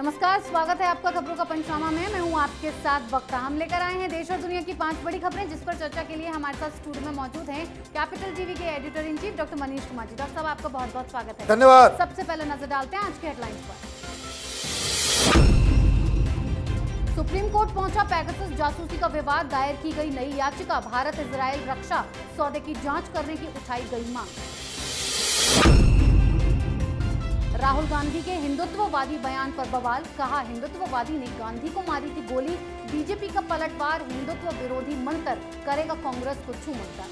नमस्कार स्वागत है आपका खबरों का पंचनामा में मैं हूं आपके साथ वक्ता हम लेकर आए हैं देश और दुनिया की पांच बड़ी खबरें जिस पर चर्चा के लिए हमारे साथ स्टूडियो में मौजूद हैं कैपिटल टीवी के editor in chief doctor Manish Kumar ji doctor साहब आपका बहुत बहुत स्वागत है धन्यवाद सबसे पहले नजर डालते हैं आज के हेडलाइंस पर सुप्रीम कोर्ट पहुंचा पैगसस जासूसी का विवाद दायर की गई नई याचिका भारत इसराइल रक्षा सौदे की जांच करने की उठाई गई मांग राहुल गांधी के हिंदुत्ववादी बयान पर बवाल कहा हिंदुत्ववादी ने गांधी को मारी थी गोली बीजेपी का पलटवार हिंदुत्व विरोधी मंत्र करेगा कांग्रेस को छू मंत्र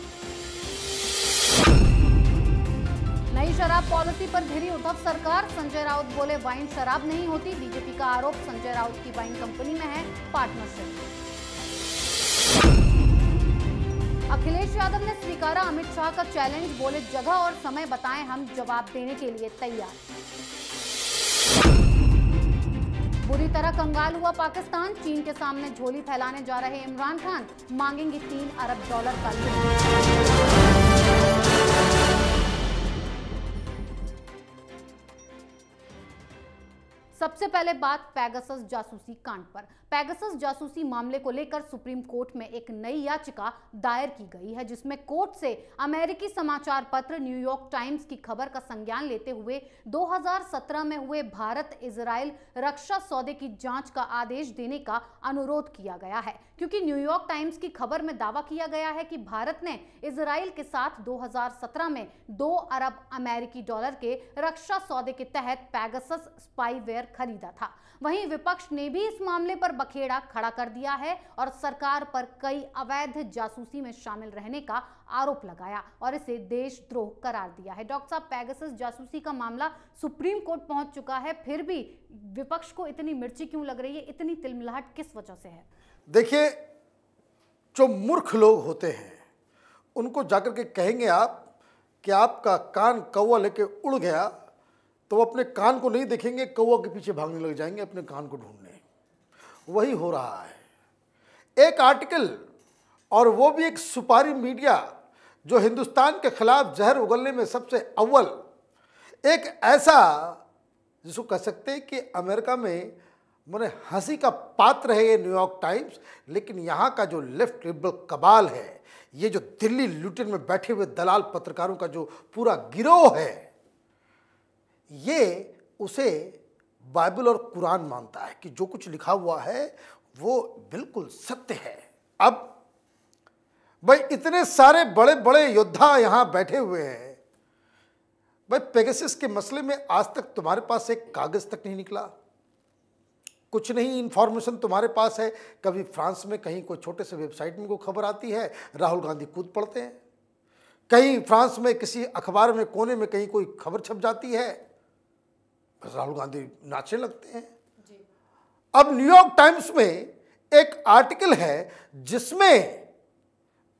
नई शराब पॉलिसी पर घिरी उद्धव सरकार संजय राउत बोले वाइन शराब नहीं होती बीजेपी का आरोप संजय राउत की वाइन कंपनी में है पार्टनरशिप अखिलेश यादव ने स्वीकारा अमित शाह का चैलेंज बोले जगह और समय बताएं हम जवाब देने के लिए तैयार बुरी तरह कंगाल हुआ पाकिस्तान चीन के सामने झोली फैलाने जा रहे इमरान खान मांगेंगे तीन अरब डॉलर का सबसे पहले बात पैगसस जासूसी कांड पर पैगसस जासूसी मामले को लेकर सुप्रीम कोर्ट में एक नई याचिका दायर की गई है जिसमें कोर्ट से अमेरिकी समाचार पत्र न्यूयॉर्क टाइम्स की खबर का संज्ञान लेते हुए 2017 में हुए भारत इसराइल रक्षा सौदे की जांच का आदेश देने का अनुरोध किया गया है क्योंकि न्यूयॉर्क टाइम्स की खबर में दावा किया गया है कि भारत ने इसराइल के साथ दो में दो अरब अमेरिकी डॉलर के रक्षा सौदे के तहत पैगसस स्पाईवेयर खरीदा था वहीं विपक्ष ने भी इस मामले पर बखेड़ा खड़ा कर दिया है और सरकार पर कई अवैध जासूसी में शामिल रहने का आरोप लगाया और इसे देशद्रोह करार दिया है डॉक्टर साहब पैगसस जासूसी का मामला सुप्रीम कोर्ट पहुंच चुका है फिर भी विपक्ष को इतनी मिर्ची क्यों लग रही है इतनी तिलमिलाहट किस वजह से है देखिए जो मूर्ख लोग होते हैं उनको जाकर के कहेंगे आप कि आपका कान कौवा लेके उड़ गया तो वो अपने कान को नहीं देखेंगे कौवा के पीछे भागने लग जाएंगे अपने कान को ढूंढने वही हो रहा है एक आर्टिकल और वो भी एक सुपारी मीडिया जो हिंदुस्तान के खिलाफ जहर उगलने में सबसे अव्वल एक ऐसा जिसको कह सकते हैं कि अमेरिका में मैंने हंसी का पात्र है ये न्यूयॉर्क टाइम्स लेकिन यहाँ का जो लेफ्ट लिबरल कबाल है ये जो दिल्ली लुटन में बैठे हुए दलाल पत्रकारों का जो पूरा गिरोह है ये उसे बाइबल और कुरान मानता है कि जो कुछ लिखा हुआ है वो बिल्कुल सत्य है अब भाई इतने सारे बड़े बड़े योद्धा यहां बैठे हुए हैं भाई पेगसिस के मसले में आज तक तुम्हारे पास एक कागज़ तक नहीं निकला कुछ नहीं इंफॉर्मेशन तुम्हारे पास है कभी फ्रांस में कहीं कोई छोटे से वेबसाइट में कोई खबर आती है राहुल गांधी कूद पड़ते हैं कहीं फ्रांस में किसी अखबार में कोने में कहीं कोई खबर छप जाती है राहुल गांधी नाचे लगते हैं जी। अब न्यूयॉर्क टाइम्स में एक आर्टिकल है जिसमें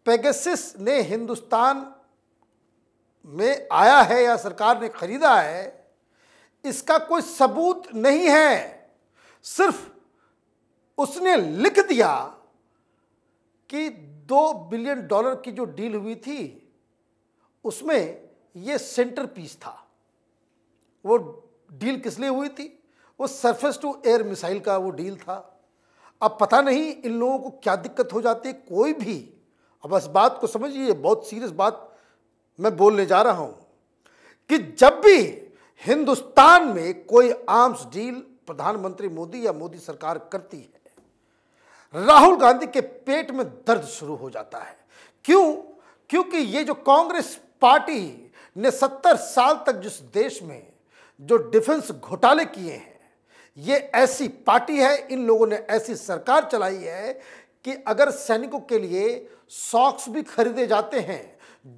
पेगेसिस ने हिंदुस्तान में आया है या सरकार ने खरीदा है इसका कोई सबूत नहीं है सिर्फ उसने लिख दिया कि दो बिलियन डॉलर की जो डील हुई थी उसमें ये सेंटर पीस था वो डील किस लिए हुई थी वो सरफेस टू एयर मिसाइल का वो डील था अब पता नहीं इन लोगों को क्या दिक्कत हो जाती है कोई भी अब इस बात को समझिए बहुत सीरियस बात मैं बोलने जा रहा हूँ कि जब भी हिंदुस्तान में कोई आर्म्स डील प्रधानमंत्री मोदी या मोदी सरकार करती है राहुल गांधी के पेट में दर्द शुरू हो जाता है क्यों क्योंकि ये जो कांग्रेस पार्टी ने सत्तर साल तक जिस देश में जो डिफेंस घोटाले किए हैं ये ऐसी पार्टी है इन लोगों ने ऐसी सरकार चलाई है कि अगर सैनिकों के लिए सॉक्स भी खरीदे जाते हैं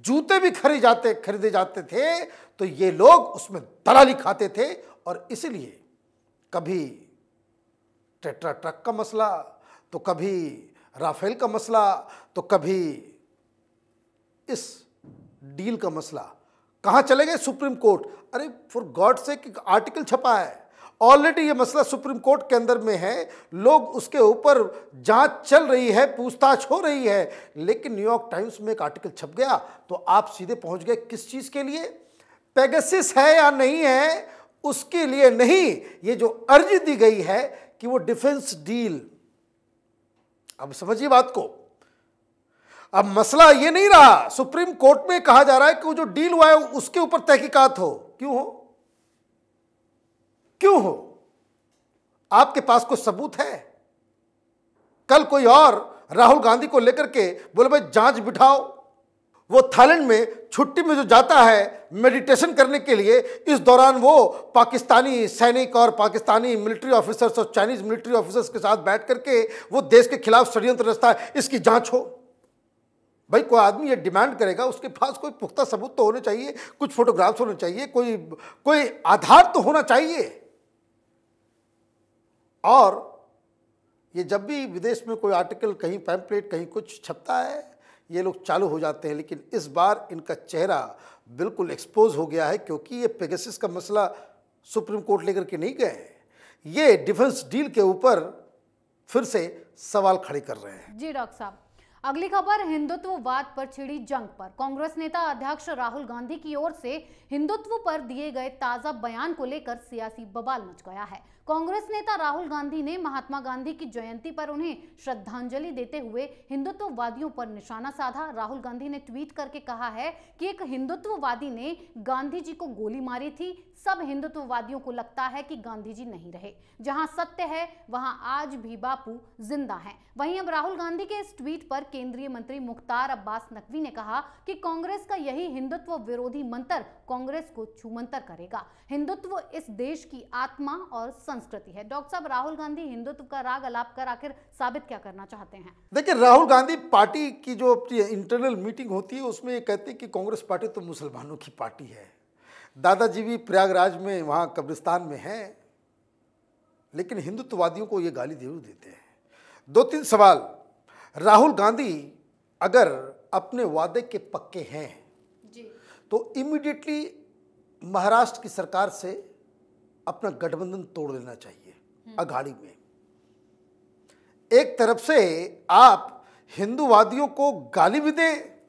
जूते भी खरीद जाते खरीदे जाते थे तो ये लोग उसमें दलाली खाते थे और इसलिए कभी टेट्रा ट्रक का मसला तो कभी राफेल का मसला तो कभी इस डील का मसला कहाँ चले गए सुप्रीम कोर्ट अरे फॉर गॉड से आर्टिकल छपा है ऑलरेडी ये मसला सुप्रीम कोर्ट के अंदर में है लोग उसके ऊपर जांच चल रही है पूछताछ हो रही है लेकिन न्यूयॉर्क टाइम्स में एक आर्टिकल छप गया तो आप सीधे पहुंच गए किस चीज़ के लिए पेगसिस है या नहीं है उसके लिए नहीं ये जो अर्जी दी गई है कि वो डिफेंस डील अब समझिए बात को अब मसला ये नहीं रहा सुप्रीम कोर्ट में कहा जा रहा है कि वो जो डील हुआ है उसके ऊपर तहकीकात हो क्यों हो क्यों हो आपके पास कोई सबूत है कल कोई और राहुल गांधी को लेकर के बोले भाई जांच बिठाओ वो थाईलैंड में छुट्टी में जो जाता है मेडिटेशन करने के लिए इस दौरान वो पाकिस्तानी सैनिक और पाकिस्तानी मिलिट्री ऑफिसर्स और चाइनीज मिलिट्री ऑफिसर्स के साथ बैठ करके वो देश के खिलाफ षडयंत्र रचता है इसकी जांच हो भाई कोई आदमी ये डिमांड करेगा उसके पास कोई पुख्ता सबूत तो होने चाहिए कुछ फोटोग्राफ्स होने चाहिए कोई कोई आधार तो होना चाहिए और ये जब भी विदेश में कोई आर्टिकल कहीं पैम्पलेट कहीं कुछ छपता है ये लोग चालू हो जाते हैं लेकिन इस बार इनका चेहरा बिल्कुल एक्सपोज हो गया है क्योंकि ये पेगसिस का मसला सुप्रीम कोर्ट लेकर के नहीं गए ये डिफेंस डील के ऊपर फिर से सवाल खड़े कर रहे हैं जी डॉक्टर साहब अगली खबर हिंदुत्ववाद पर छिड़ी जंग पर कांग्रेस नेता अध्यक्ष राहुल गांधी की ओर से हिंदुत्व पर दिए गए ताजा बयान को लेकर सियासी बवाल मच गया है कांग्रेस नेता राहुल गांधी ने महात्मा गांधी की जयंती पर उन्हें श्रद्धांजलि देते हुए हिंदुत्ववादियों पर निशाना साधा राहुल गांधी ने ट्वीट करके कहा है कि एक हिंदुत्ववादी ने गांधी जी को गोली मारी थी सब हिंदुत्ववादियों को लगता है कि गांधी जी नहीं रहे जहां सत्य है वहां आज भी बापू जिंदा है वहीं अब राहुल गांधी के इस ट्वीट पर केंद्रीय मंत्री मुख्तार अब्बास नकवी ने कहा कि कांग्रेस का यही हिंदुत्व विरोधी मंत्र कांग्रेस को छुमंतर करेगा हिंदुत्व इस देश की आत्मा और संस्कृति है डॉक्टर साहब राहुल गांधी हिंदुत्व का राग अलाप कर आखिर साबित क्या करना चाहते हैं देखिए राहुल गांधी पार्टी की जो इंटरनल मीटिंग होती है उसमें ये कहते हैं कि कांग्रेस पार्टी तो मुसलमानों की पार्टी है दादाजी भी प्रयागराज में वहाँ कब्रिस्तान में हैं लेकिन हिंदुत्ववादियों को ये गाली जरूर देते हैं दो तीन सवाल राहुल गांधी अगर अपने वादे के पक्के हैं जी। तो इमीडिएटली महाराष्ट्र की सरकार से अपना गठबंधन तोड़ लेना चाहिए हम्म। अघाड़ी में एक तरफ से आप हिंदूवादियों को गाली भी दें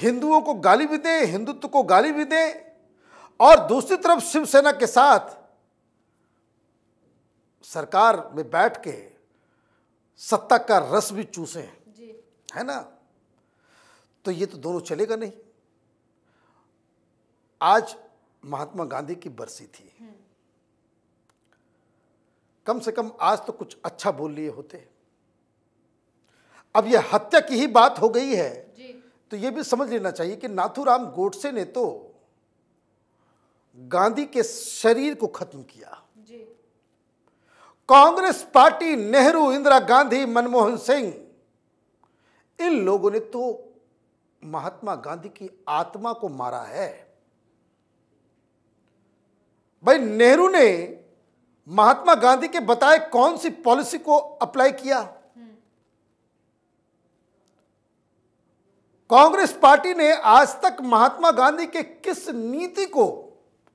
हिंदुओं को गाली भी दें हिंदुत्व को गाली भी दें और दूसरी तरफ शिवसेना के साथ सरकार में बैठ के सत्ता का रस भी चूसें है ना तो ये तो दोनों चलेगा नहीं आज महात्मा गांधी की बरसी थी हम्म। कम से कम आज तो कुछ अच्छा बोल लिए होते अब यह हत्या की ही बात हो गई है तो यह भी समझ लेना चाहिए कि नाथूराम गोडसे ने तो गांधी के शरीर को खत्म किया कांग्रेस पार्टी नेहरू इंदिरा गांधी मनमोहन सिंह इन लोगों ने तो महात्मा गांधी की आत्मा को मारा है भाई नेहरू ने महात्मा गांधी के बताए कौन सी पॉलिसी को अप्लाई किया कांग्रेस पार्टी ने आज तक महात्मा गांधी के किस नीति को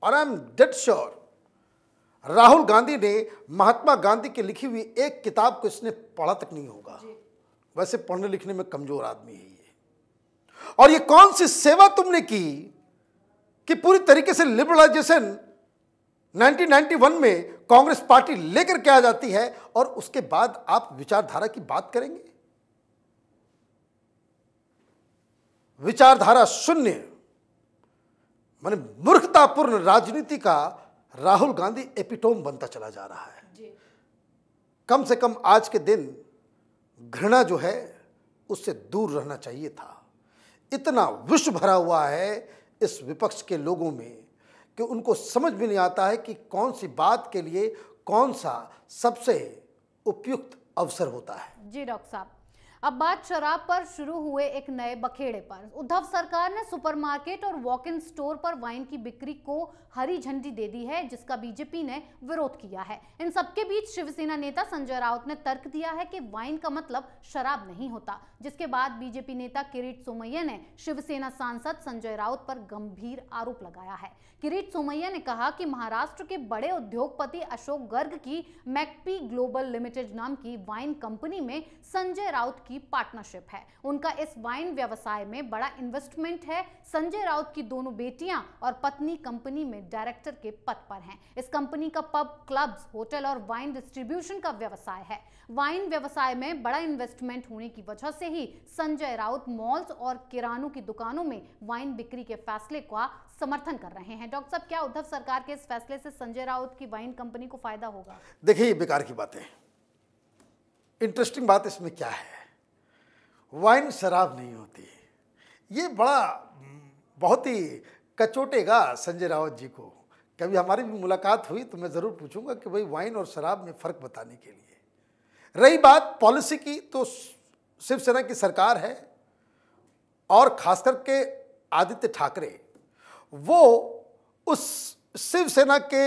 और I am dead sure Rahul Gandhi ने महात्मा गांधी की लिखी हुई एक किताब को इसने पढ़ा तक नहीं होगा वैसे पढ़ने लिखने में कमजोर आदमी है ये और ये कौन सी सेवा तुमने की कि पूरी तरीके से लिबरलाइजेशन 1991 में कांग्रेस पार्टी लेकर के आ जाती है और उसके बाद आप विचारधारा की बात करेंगे विचारधारा शून्य मान मूर्खतापूर्ण राजनीति का राहुल गांधी एपिटोम बनता चला जा रहा है कम से कम आज के दिन घृणा जो है उससे दूर रहना चाहिए था इतना विष भरा हुआ है इस विपक्ष के लोगों में कि उनको समझ भी नहीं आता है कि कौन सी बात के लिए कौन सा सबसे उपयुक्त अवसर होता है जी डॉक्टर साहब अब बात शराब पर शुरू हुए एक नए बखेड़े पर उद्धव सरकार ने सुपरमार्केट और वॉक इन स्टोर पर वाइन की बिक्री को हरी झंडी दे दी है जिसका बीजेपी ने विरोध किया है इन सबके बीच शिवसेना नेता संजय राउत ने तर्क दिया है कि वाइन का मतलब शराब नहीं होता जिसके बाद बीजेपी नेता किरीट सोमैया ने शिवसेना सांसद संजय राउत पर गंभीर आरोप लगाया है किरीट सोमैया ने कहा कि महाराष्ट्र के बड़े उद्योगपति अशोक गर्ग की मैकपी ग्लोबल लिमिटेड नाम की वाइन कंपनी में संजय राउत की की पार्टनरशिप है उनका इस वाइन व्यवसाय में बड़ा इन्वेस्टमेंट है संजय राउत की दोनों बेटियां और पत्नी कंपनी में डायरेक्टर के पद पर हैं इस कंपनी का पब क्लब्स होटल और वाइन डिस्ट्रीब्यूशन का व्यवसाय है वाइन व्यवसाय में बड़ा इन्वेस्टमेंट होने की वजह से ही संजय राउत मॉल्स और किरानों की दुकानों में वाइन बिक्री के फैसले का समर्थन कर रहे हैं डॉक्टर साहब क्या उद्धव सरकार के इस फैसले से संजय राउत की वाइन कंपनी को फायदा होगा देखिए बेकार की बातें इंटरेस्टिंग बात इसमें क्या है वाइन शराब नहीं होती ये बड़ा बहुत ही कचोटेगा संजय रावत जी को कभी हमारी भी मुलाकात हुई तो मैं ज़रूर पूछूंगा कि भाई वाइन और शराब में फ़र्क बताने के लिए रही बात पॉलिसी की तो शिवसेना की सरकार है और खास करके आदित्य ठाकरे वो उस शिवसेना के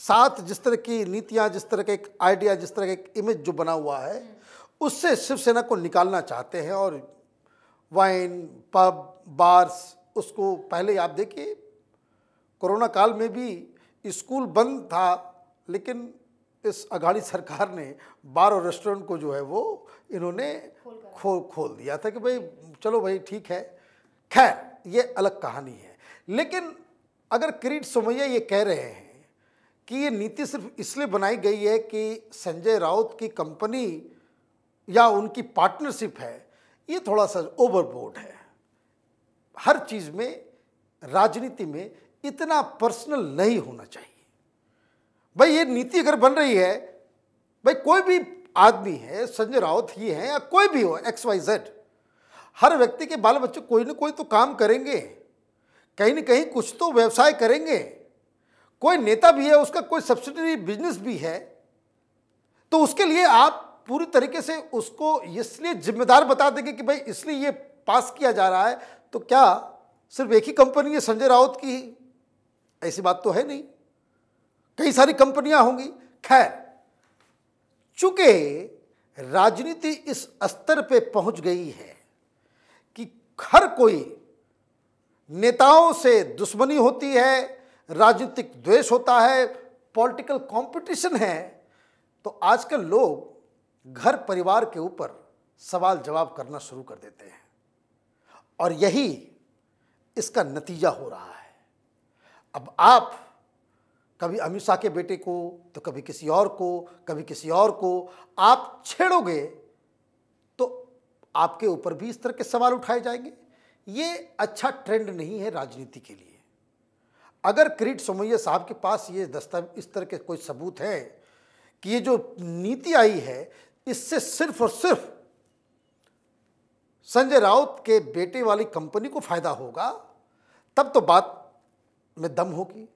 साथ जिस तरह की नीतियाँ जिस तरह का एक आइडिया जिस तरह का एक इमेज जो बना हुआ है उससे शिवसेना को निकालना चाहते हैं और वाइन पब बार्स उसको पहले आप देखिए कोरोना काल में भी स्कूल बंद था लेकिन इस अघाड़ी सरकार ने बार और रेस्टोरेंट को जो है वो इन्होंने खो खोल दिया था कि भाई चलो भाई ठीक है खैर ये अलग कहानी है लेकिन अगर किरीट सोमैया ये कह रहे हैं कि ये नीति सिर्फ इसलिए बनाई गई है कि संजय राउत की कंपनी या उनकी पार्टनरशिप है ये थोड़ा सा ओवरबोर्ड है हर चीज़ में राजनीति में इतना पर्सनल नहीं होना चाहिए भाई ये नीति अगर बन रही है भाई कोई भी आदमी है संजय राउत ही है या कोई भी हो एक्स वाई जेड हर व्यक्ति के बाल बच्चे कोई ना कोई तो काम करेंगे कहीं ना कहीं कुछ तो व्यवसाय करेंगे कोई नेता भी है उसका कोई सब्सिडरी बिजनेस भी है तो उसके लिए आप पूरी तरीके से उसको इसलिए जिम्मेदार बता देंगे कि भाई इसलिए ये पास किया जा रहा है तो क्या सिर्फ एक ही कंपनी है संजय राउत की ही ऐसी बात तो है नहीं कई सारी कंपनियां होंगी खैर चूंकि राजनीति इस स्तर पे पहुंच गई है कि हर कोई नेताओं से दुश्मनी होती है राजनीतिक द्वेष होता है पॉलिटिकल कंपटीशन है तो आजकल लोग घर परिवार के ऊपर सवाल जवाब करना शुरू कर देते हैं और यही इसका नतीजा हो रहा है अब आप कभी अमित शाह के बेटे को तो कभी किसी और को कभी किसी और को आप छेड़ोगे तो आपके ऊपर भी इस तरह के सवाल उठाए जाएंगे ये अच्छा ट्रेंड नहीं है राजनीति के लिए अगर क्रीट सोमैया साहब के पास ये दस्तावेज इस तरह के कोई सबूत हैं कि ये जो नीति आई है इससे सिर्फ और सिर्फ संजय राउत के बेटे वाली कंपनी को फायदा होगा तब तो बात में दम होगी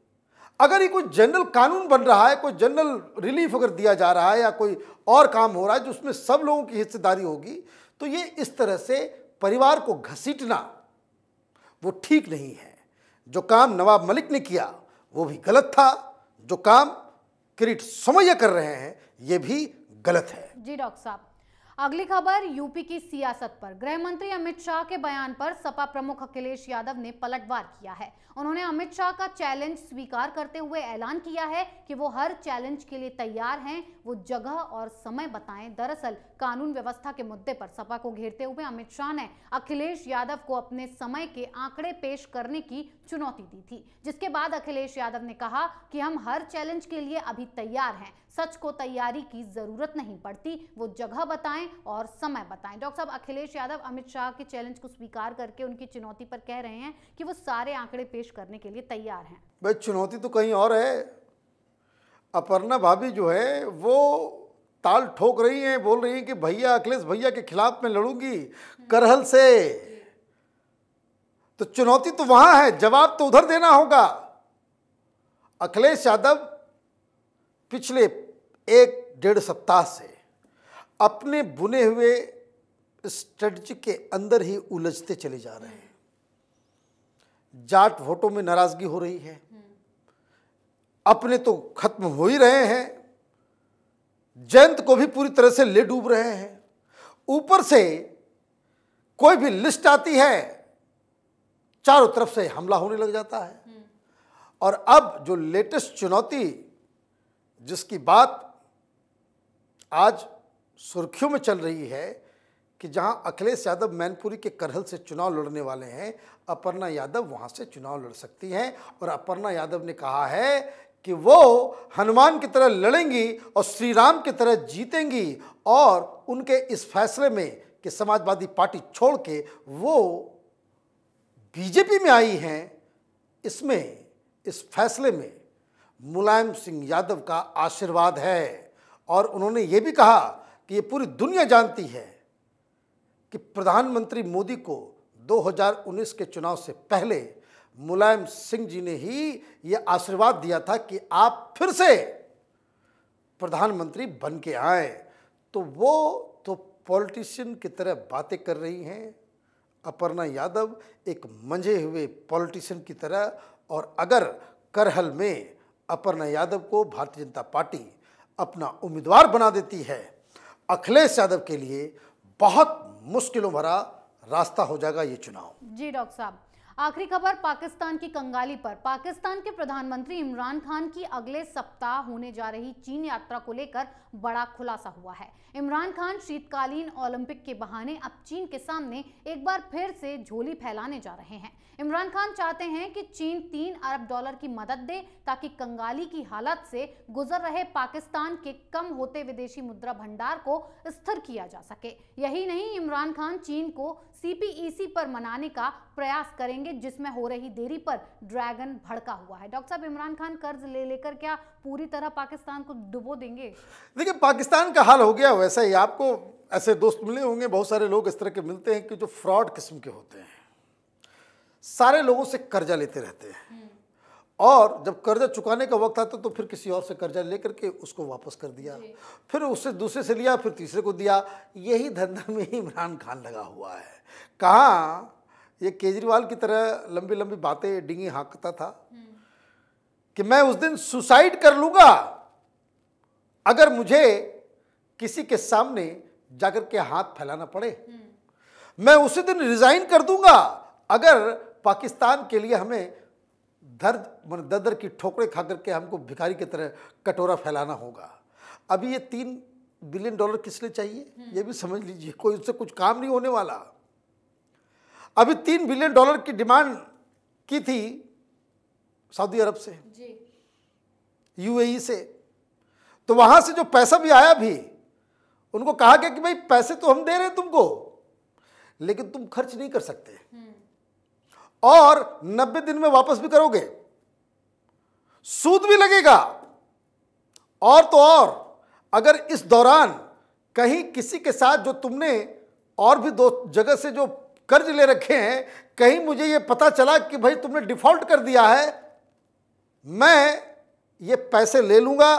अगर ये कोई जनरल कानून बन रहा है कोई जनरल रिलीफ अगर दिया जा रहा है या कोई और काम हो रहा है जो उसमें सब लोगों की हिस्सेदारी होगी तो ये इस तरह से परिवार को घसीटना वो ठीक नहीं है जो काम नवाब मलिक ने किया वो भी गलत था जो काम किरीट सोमैया कर रहे हैं ये भी गलत है जी डॉक्टर साहब अगली खबर यूपी की सियासत पर गृह मंत्री अमित शाह के बयान पर सपा प्रमुख अखिलेश यादव ने पलटवार किया है उन्होंने अमित शाह का चैलेंज स्वीकार करते हुए ऐलान किया है कि वो हर चैलेंज के लिए तैयार हैं वो जगह और समय बताएं दरअसल कानून व्यवस्था के मुद्दे पर सपा को घेरते हुए अमित शाह ने अखिलेश यादव को अपने समय के आंकड़े पेश करने की चुनौती दी थी जिसके बाद अखिलेश यादव ने कहा कि हम हर चैलेंज के लिए अभी तैयार हैं सच को तैयारी की जरूरत नहीं पड़ती वो जगह बताएं और समय बताएं डॉक्टर साहब अखिलेश यादव अमित शाह के चैलेंज को स्वीकार करके उनकी चुनौती पर कह रहे हैं कि वो सारे आंकड़े पेश करने के लिए तैयार हैं भाई चुनौती तो कहीं और है अपर्णा भाभी जो है वो ताल ठोक रही हैं बोल रही हैं कि भैया अखिलेश भैया के खिलाफ मैं लड़ूंगी करहल से तो चुनौती तो वहां है जवाब तो उधर देना होगा अखिलेश यादव पिछले एक डेढ़ सप्ताह से अपने बुने हुए स्ट्रेटजी के अंदर ही उलझते चले जा रहे हैं जाट वोटों में नाराजगी हो रही है अपने तो खत्म हो ही रहे हैं जयंत को भी पूरी तरह से ले डूब रहे हैं ऊपर से कोई भी लिस्ट आती है चारों तरफ से हमला होने लग जाता है और अब जो लेटेस्ट चुनौती जिसकी बात आज सुर्खियों में चल रही है कि जहां अखिलेश यादव मैनपुरी के करहल से चुनाव लड़ने वाले हैं अपर्णा यादव वहां से चुनाव लड़ सकती हैं और अपर्णा यादव ने कहा है कि वो हनुमान की तरह लड़ेंगी और श्री राम की तरह जीतेंगी और उनके इस फैसले में कि समाजवादी पार्टी छोड़ के वो बीजेपी में आई हैं इसमें इस फैसले में मुलायम सिंह यादव का आशीर्वाद है और उन्होंने ये भी कहा कि ये पूरी दुनिया जानती है कि प्रधानमंत्री मोदी को 2019 के चुनाव से पहले मुलायम सिंह जी ने ही ये आशीर्वाद दिया था कि आप फिर से प्रधानमंत्री बन के आए तो वो तो पॉलिटिशियन की तरह बातें कर रही हैं अपर्णा यादव एक मंझे हुए पॉलिटिशियन की तरह और अगर करहल में अपर्णा यादव को भारतीय जनता पार्टी अपना उम्मीदवार बना देती है अखिलेश यादव के लिए बहुत मुश्किलों भरा रास्ता हो जाएगा ये चुनाव जी डॉक्टर साहब आखिरी खबर पाकिस्तान की कंगाली पर पाकिस्तान के प्रधानमंत्री इमरान खान की अगले सप्ताह होने जा रही चीन यात्रा को लेकर बड़ा खुलासा हुआ है इमरान खान शीतकालीन ओलंपिक के बहाने अब चीन के सामने एक बार फिर से झोली फैलाने जा रहे हैं इमरान खान चाहते हैं कि चीन तीन अरब डॉलर की मदद दे ताकि कंगाली की हालत से गुजर रहे पाकिस्तान के कम होते विदेशी मुद्रा भंडार को स्थिर किया जा सके यही नहीं इमरान खान चीन को सीपीईसी पर मनाने का प्रयास करेंगे करेंगे जिसमें हो रही देरी पर ड्रैगन भड़का हुआ है डॉक्टर साहब इमरान खान कर्ज ले लेकर क्या पूरी तरह पाकिस्तान को डुबो देंगे देखिए पाकिस्तान का हाल हो गया वैसा ही आपको ऐसे दोस्त मिले होंगे बहुत सारे लोग इस तरह के मिलते हैं कि जो फ्रॉड किस्म के होते हैं सारे लोगों से कर्जा लेते रहते हैं और जब कर्जा चुकाने का वक्त आता तो फिर किसी और से कर्जा लेकर के उसको वापस कर दिया फिर उससे दूसरे से लिया फिर तीसरे को दिया यही धंधा में ही इमरान खान लगा हुआ है कहाँ ये केजरीवाल की तरह लंबी लंबी बातें डिंगी हाँकता था हम्म। कि मैं उस दिन सुसाइड कर लूँगा अगर मुझे किसी के सामने जाकर के हाथ फैलाना पड़े हम्म। मैं उसी दिन रिजाइन कर दूंगा अगर पाकिस्तान के लिए हमें दर्द मन दर्दर की ठोकरे खा करके हमको भिखारी की तरह कटोरा फैलाना होगा अभी ये तीन बिलियन डॉलर किस लिए चाहिए हम्म। ये भी समझ लीजिए कोई उससे कुछ काम नहीं होने वाला अभी तीन बिलियन डॉलर की डिमांड की थी सऊदी अरब से यूएई से तो वहां से जो पैसा भी आया भी उनको कहा गया कि भाई पैसे तो हम दे रहे हैं तुमको लेकिन तुम खर्च नहीं कर सकते हम्म। और 90 दिन में वापस भी करोगे सूद भी लगेगा और तो और अगर इस दौरान कहीं किसी के साथ जो तुमने और भी दो जगह से जो कर्ज ले रखे हैं कहीं मुझे ये पता चला कि भाई तुमने डिफ़ॉल्ट कर दिया है मैं ये पैसे ले लूँगा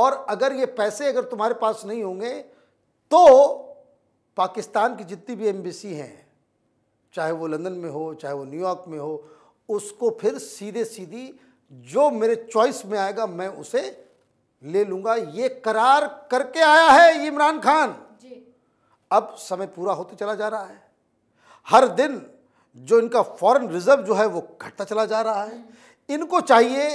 और अगर ये पैसे अगर तुम्हारे पास नहीं होंगे तो पाकिस्तान की जितनी भी एम्बेसी हैं चाहे वो लंदन में हो चाहे वो न्यूयॉर्क में हो उसको फिर सीधे सीधी जो मेरे चॉइस में आएगा मैं उसे ले लूँगा ये करार करके आया है इमरान खान जी। अब समय पूरा होते चला जा रहा है हर दिन जो इनका फॉरेन रिजर्व जो है वो घटता चला जा रहा है इनको चाहिए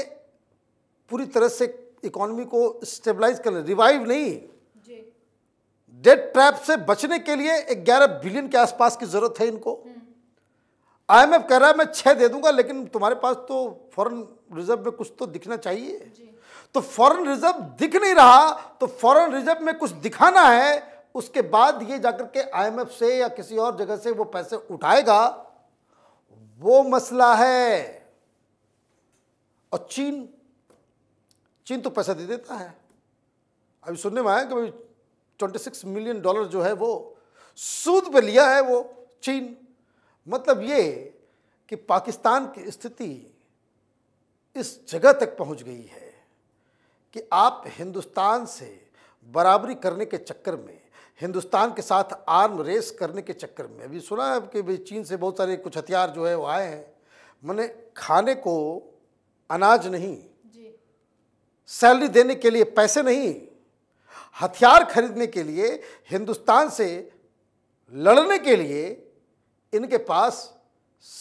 पूरी तरह से इकोनॉमी को स्टेबलाइज करने रिवाइव नहीं डेट ट्रैप से बचने के लिए 11 बिलियन के आसपास की ज़रूरत है इनको हम्म। आईएमएफ कह रहा है मैं छह दे दूंगा लेकिन तुम्हारे पास तो फॉरेन रिजर्व में कुछ तो दिखना चाहिए तो फॉरेन रिजर्व दिख नहीं रहा तो फॉरेन रिजर्व में कुछ दिखाना है उसके बाद ये जाकर के आईएमएफ से या किसी और जगह से वो पैसे उठाएगा वो मसला है और चीन चीन तो पैसा दे देता है अभी सुनने में आया कि भाई ट्वेंटी सिक्स मिलियन डॉलर जो है वो सूद पे लिया है वो चीन मतलब ये कि पाकिस्तान की स्थिति इस जगह तक पहुंच गई है कि आप हिंदुस्तान से बराबरी करने के चक्कर में हिंदुस्तान के साथ आर्म रेस करने के चक्कर में अभी सुना है कि भाई चीन से बहुत सारे कुछ हथियार जो है वो आए हैं मैंने खाने को अनाज नहीं सैलरी देने के लिए पैसे नहीं हथियार खरीदने के लिए हिंदुस्तान से लड़ने के लिए इनके पास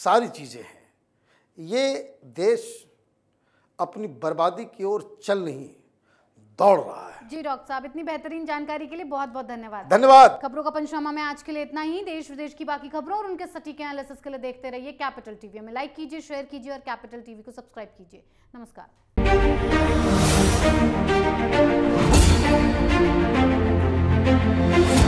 सारी चीज़ें हैं ये देश अपनी बर्बादी की ओर चल नहीं दौड़ रहा है जी डॉक्टर साहब इतनी बेहतरीन जानकारी के लिए बहुत बहुत धन्यवाद धन्यवाद खबरों का पंचनामा में आज के लिए इतना ही देश विदेश की बाकी खबरों और उनके सटीक एनालिसिस के लिए देखते रहिए कैपिटल टीवी हमें लाइक कीजिए शेयर कीजिए और कैपिटल टीवी को सब्सक्राइब कीजिए नमस्कार